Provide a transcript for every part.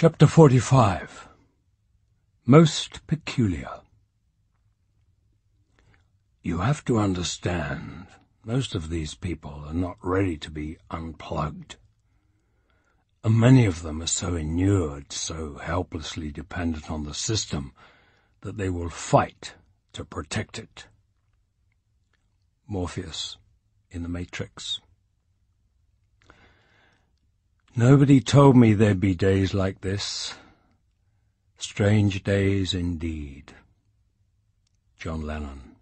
Chapter 45 Most Peculiar You have to understand, most of these people are not ready to be unplugged. And many of them are so inured, so helplessly dependent on the system, that they will fight to protect it. Morpheus in the Matrix Nobody told me there'd be days like this. Strange days indeed. John Lennon.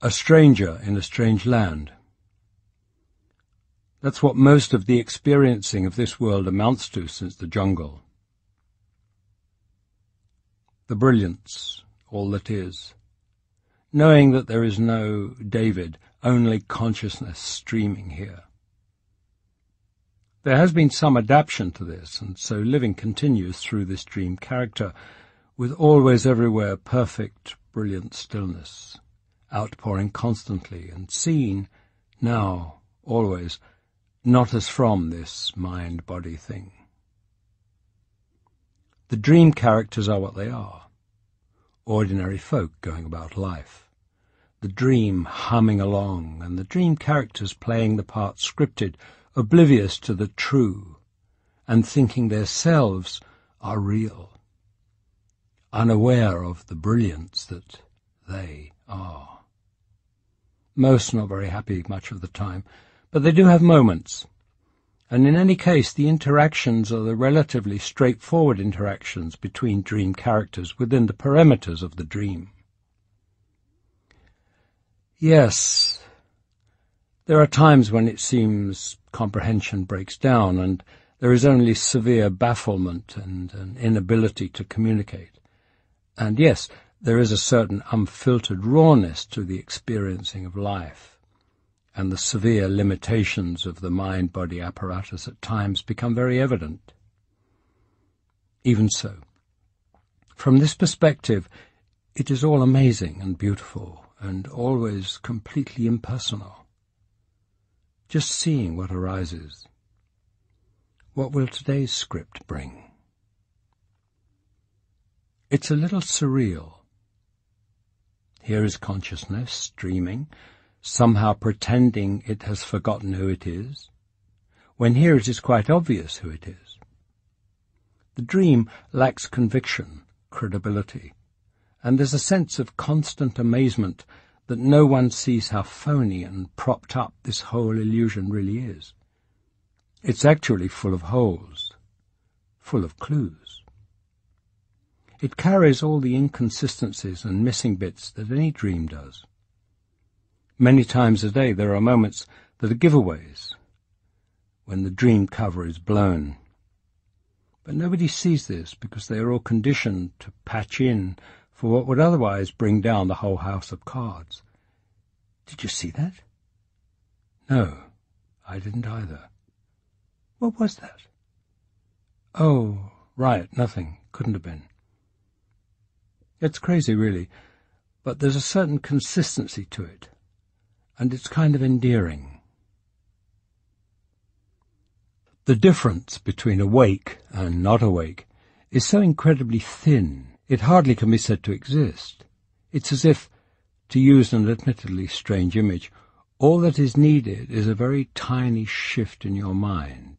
A stranger in a strange land. That's what most of the experiencing of this world amounts to since the jungle. The brilliance, all that is. Knowing that there is no David only consciousness streaming here. There has been some adaptation to this, and so living continues through this dream character, with always everywhere perfect, brilliant stillness, outpouring constantly, and seen, now, always, not as from this mind-body thing. The dream characters are what they are, ordinary folk going about life the dream humming along, and the dream characters playing the part scripted, oblivious to the true, and thinking themselves are real, unaware of the brilliance that they are. Most not very happy much of the time, but they do have moments. And in any case, the interactions are the relatively straightforward interactions between dream characters within the parameters of the dream. Yes. There are times when it seems comprehension breaks down and there is only severe bafflement and an inability to communicate. And yes, there is a certain unfiltered rawness to the experiencing of life, and the severe limitations of the mind-body apparatus at times become very evident. Even so, from this perspective, it is all amazing and beautiful and always completely impersonal. Just seeing what arises. What will today's script bring? It's a little surreal. Here is consciousness streaming, somehow pretending it has forgotten who it is, when here it is quite obvious who it is. The dream lacks conviction, credibility, and there's a sense of constant amazement that no one sees how phony and propped up this whole illusion really is. It's actually full of holes, full of clues. It carries all the inconsistencies and missing bits that any dream does. Many times a day there are moments that are giveaways, when the dream cover is blown. But nobody sees this because they are all conditioned to patch in for what would otherwise bring down the whole house of cards. Did you see that? No, I didn't either. What was that? Oh, right, nothing. Couldn't have been. It's crazy, really, but there's a certain consistency to it, and it's kind of endearing. The difference between awake and not awake is so incredibly thin it hardly can be said to exist. It's as if, to use an admittedly strange image, all that is needed is a very tiny shift in your mind.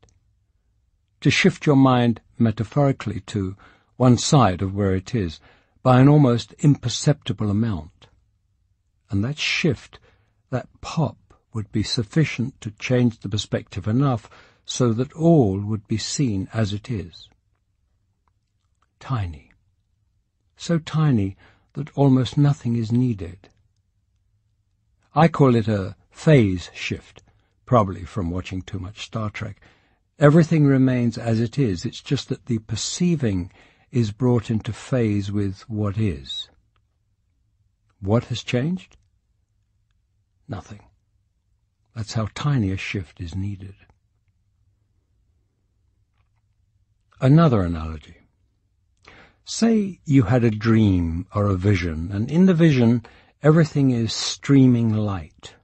To shift your mind metaphorically to one side of where it is by an almost imperceptible amount. And that shift, that pop, would be sufficient to change the perspective enough so that all would be seen as it is. Tiny so tiny that almost nothing is needed. I call it a phase shift, probably from watching too much Star Trek. Everything remains as it is, it's just that the perceiving is brought into phase with what is. What has changed? Nothing. That's how tiny a shift is needed. Another analogy. Say you had a dream or a vision, and in the vision everything is streaming light.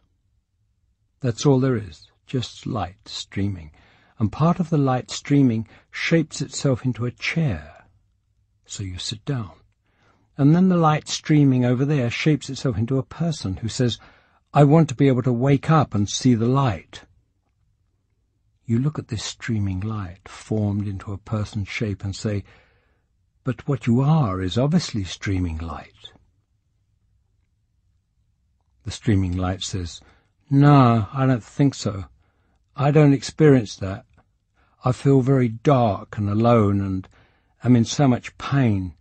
That's all there is, just light streaming. And part of the light streaming shapes itself into a chair. So you sit down. And then the light streaming over there shapes itself into a person who says, I want to be able to wake up and see the light. You look at this streaming light formed into a person's shape and say, but what you are is obviously streaming light. The streaming light says, No, I don't think so. I don't experience that. I feel very dark and alone and am in so much pain.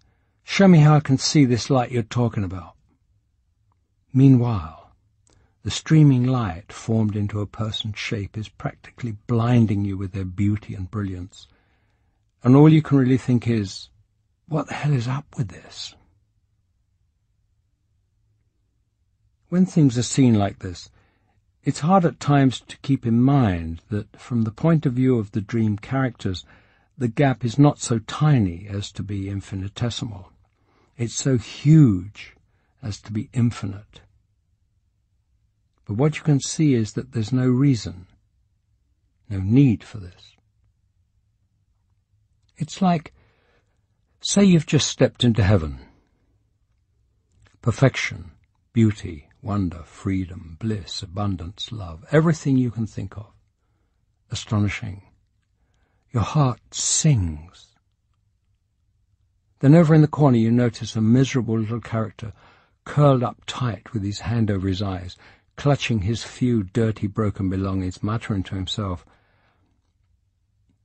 Show me how I can see this light you're talking about. Meanwhile, the streaming light formed into a person's shape is practically blinding you with their beauty and brilliance. And all you can really think is, what the hell is up with this? When things are seen like this, it's hard at times to keep in mind that, from the point of view of the dream characters, the gap is not so tiny as to be infinitesimal. It's so huge as to be infinite. But what you can see is that there's no reason, no need for this. It's like Say you've just stepped into heaven. Perfection, beauty, wonder, freedom, bliss, abundance, love, everything you can think of. Astonishing. Your heart sings. Then over in the corner you notice a miserable little character curled up tight with his hand over his eyes, clutching his few dirty broken belongings, muttering to himself.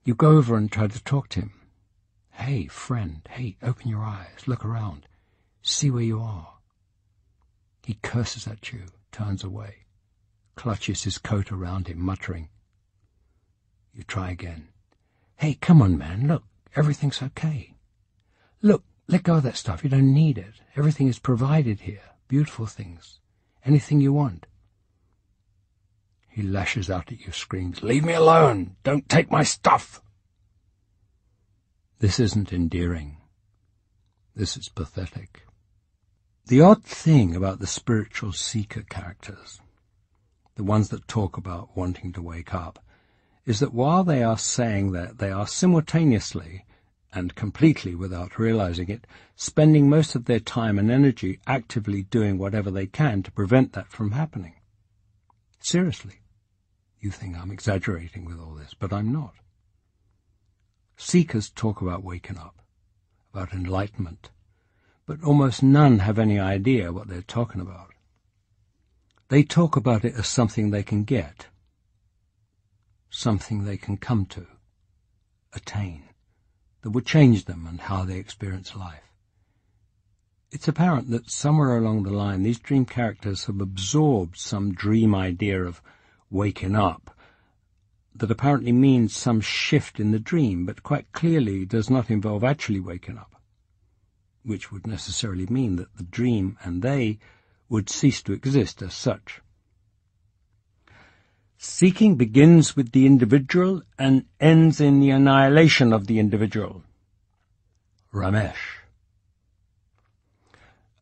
You go over and try to talk to him. Hey, friend, hey, open your eyes, look around, see where you are. He curses at you, turns away, clutches his coat around him, muttering. You try again. Hey, come on, man, look, everything's okay. Look, let go of that stuff, you don't need it. Everything is provided here, beautiful things, anything you want. He lashes out at you, screams, Leave me alone! Don't take my stuff! This isn't endearing. This is pathetic. The odd thing about the spiritual seeker characters, the ones that talk about wanting to wake up, is that while they are saying that, they are simultaneously and completely without realizing it, spending most of their time and energy actively doing whatever they can to prevent that from happening. Seriously. You think I'm exaggerating with all this, but I'm not. Seekers talk about waking up, about enlightenment, but almost none have any idea what they're talking about. They talk about it as something they can get, something they can come to, attain, that will change them and how they experience life. It's apparent that somewhere along the line these dream characters have absorbed some dream idea of waking up that apparently means some shift in the dream, but quite clearly does not involve actually waking up, which would necessarily mean that the dream and they would cease to exist as such. Seeking begins with the individual and ends in the annihilation of the individual. Ramesh.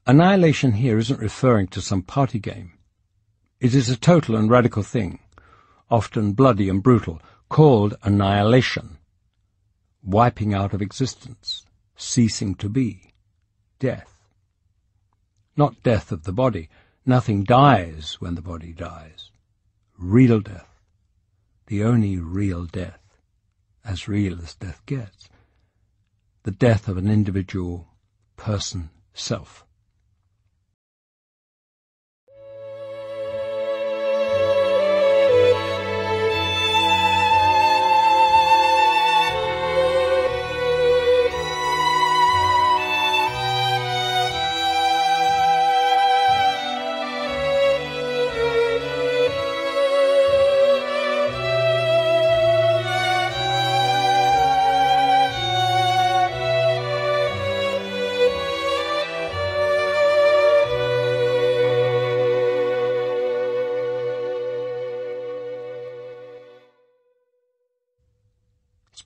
Annihilation here isn't referring to some party game. It is a total and radical thing often bloody and brutal, called annihilation, wiping out of existence, ceasing to be, death. Not death of the body, nothing dies when the body dies. Real death, the only real death, as real as death gets, the death of an individual person, self.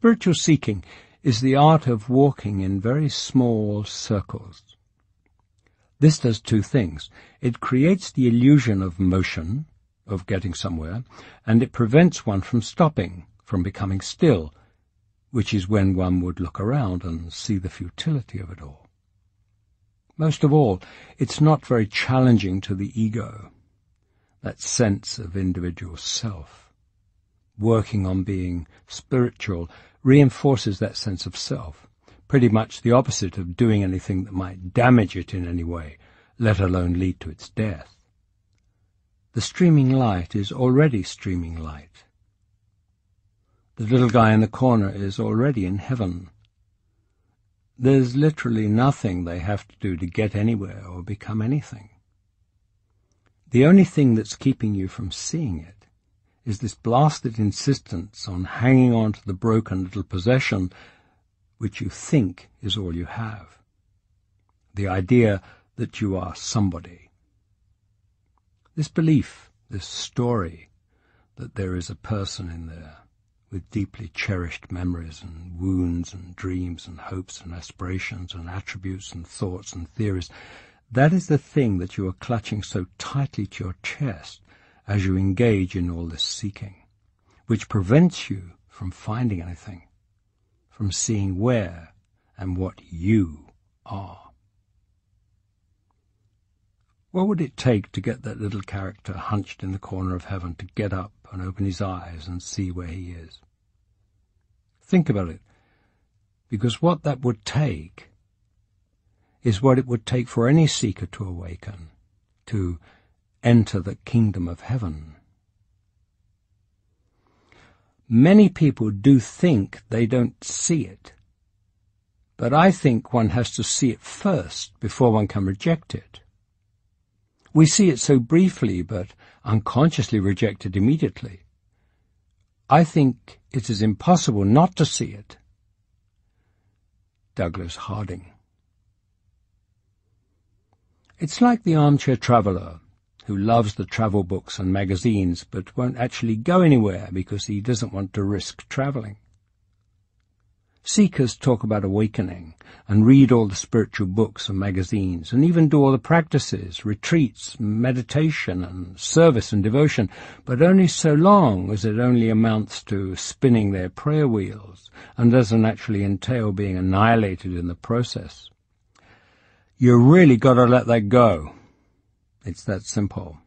Spiritual seeking is the art of walking in very small circles. This does two things. It creates the illusion of motion, of getting somewhere, and it prevents one from stopping, from becoming still, which is when one would look around and see the futility of it all. Most of all, it's not very challenging to the ego, that sense of individual self, working on being spiritual reinforces that sense of self. Pretty much the opposite of doing anything that might damage it in any way, let alone lead to its death. The streaming light is already streaming light. The little guy in the corner is already in heaven. There's literally nothing they have to do to get anywhere or become anything. The only thing that's keeping you from seeing it is this blasted insistence on hanging on to the broken little possession which you think is all you have. The idea that you are somebody. This belief, this story, that there is a person in there with deeply cherished memories and wounds and dreams and hopes and aspirations and attributes and thoughts and theories, that is the thing that you are clutching so tightly to your chest as you engage in all this seeking, which prevents you from finding anything, from seeing where and what you are. What would it take to get that little character hunched in the corner of heaven to get up and open his eyes and see where he is? Think about it, because what that would take is what it would take for any seeker to awaken, to enter the kingdom of heaven. Many people do think they don't see it, but I think one has to see it first before one can reject it. We see it so briefly but unconsciously reject it immediately. I think it is impossible not to see it. Douglas Harding. It's like the armchair traveller who loves the travel books and magazines but won't actually go anywhere because he doesn't want to risk travelling. Seekers talk about awakening and read all the spiritual books and magazines and even do all the practices, retreats, meditation and service and devotion, but only so long as it only amounts to spinning their prayer wheels and doesn't actually entail being annihilated in the process. You really gotta let that go it's that simple.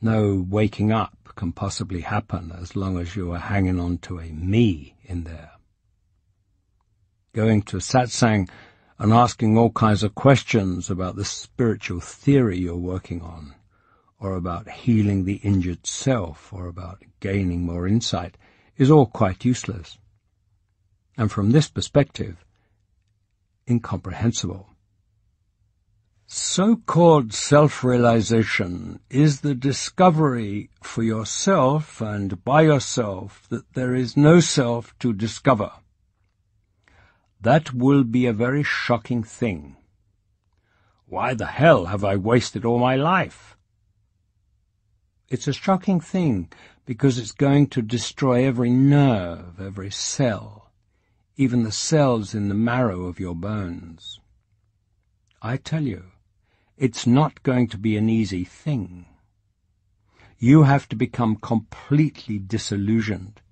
No waking up can possibly happen as long as you are hanging on to a me in there. Going to satsang and asking all kinds of questions about the spiritual theory you're working on, or about healing the injured self, or about gaining more insight, is all quite useless. And from this perspective, incomprehensible. So-called self-realization is the discovery for yourself and by yourself that there is no self to discover. That will be a very shocking thing. Why the hell have I wasted all my life? It's a shocking thing because it's going to destroy every nerve, every cell, even the cells in the marrow of your bones. I tell you, it's not going to be an easy thing. You have to become completely disillusioned.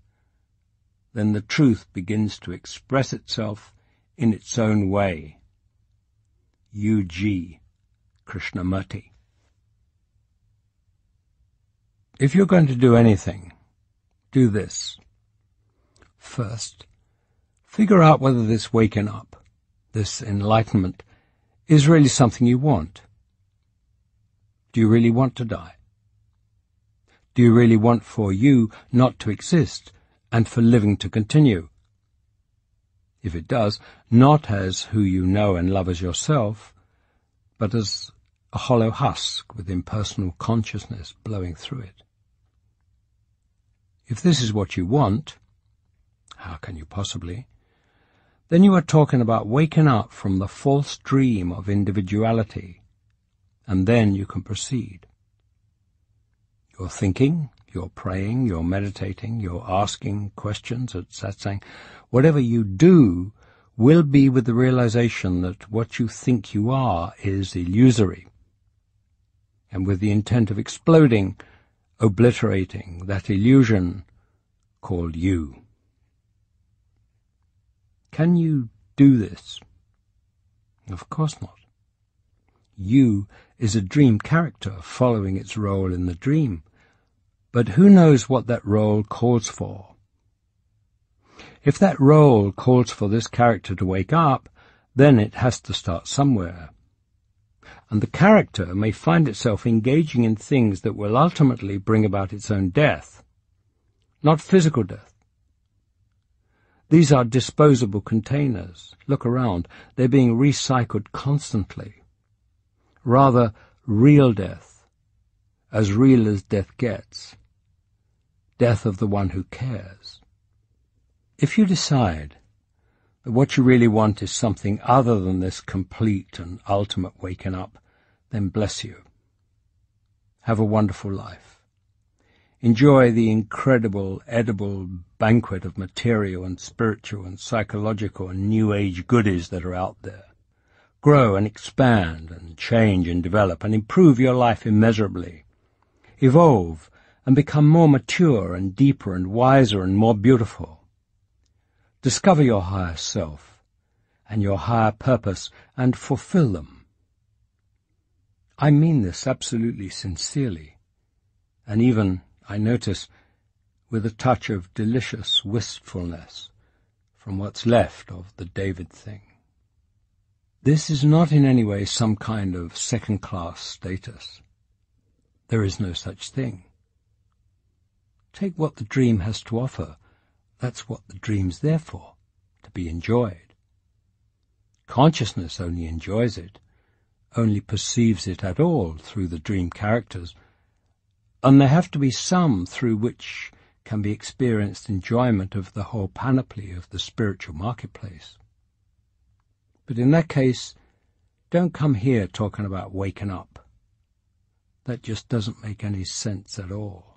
Then the truth begins to express itself in its own way. U.G. Krishnamurti. If you're going to do anything, do this. First, figure out whether this waking up, this enlightenment, is really something you want. Do you really want to die? Do you really want for you not to exist and for living to continue? If it does, not as who you know and love as yourself, but as a hollow husk with impersonal consciousness blowing through it. If this is what you want, how can you possibly? Then you are talking about waking up from the false dream of individuality and then you can proceed. Your thinking, your praying, your meditating, your asking questions at satsang. Whatever you do will be with the realization that what you think you are is illusory. And with the intent of exploding, obliterating that illusion called you. Can you do this? Of course not. You is a dream character following its role in the dream, but who knows what that role calls for? If that role calls for this character to wake up, then it has to start somewhere. And the character may find itself engaging in things that will ultimately bring about its own death, not physical death. These are disposable containers. Look around. They're being recycled constantly rather real death, as real as death gets, death of the one who cares. If you decide that what you really want is something other than this complete and ultimate waking up, then bless you. Have a wonderful life. Enjoy the incredible edible banquet of material and spiritual and psychological and new age goodies that are out there grow and expand and change and develop and improve your life immeasurably, evolve and become more mature and deeper and wiser and more beautiful. Discover your higher self and your higher purpose and fulfill them. I mean this absolutely sincerely, and even, I notice, with a touch of delicious wistfulness from what's left of the David thing. This is not in any way some kind of second-class status. There is no such thing. Take what the dream has to offer. That's what the dream's there for, to be enjoyed. Consciousness only enjoys it, only perceives it at all through the dream characters, and there have to be some through which can be experienced enjoyment of the whole panoply of the spiritual marketplace. But in that case, don't come here talking about waking up. That just doesn't make any sense at all.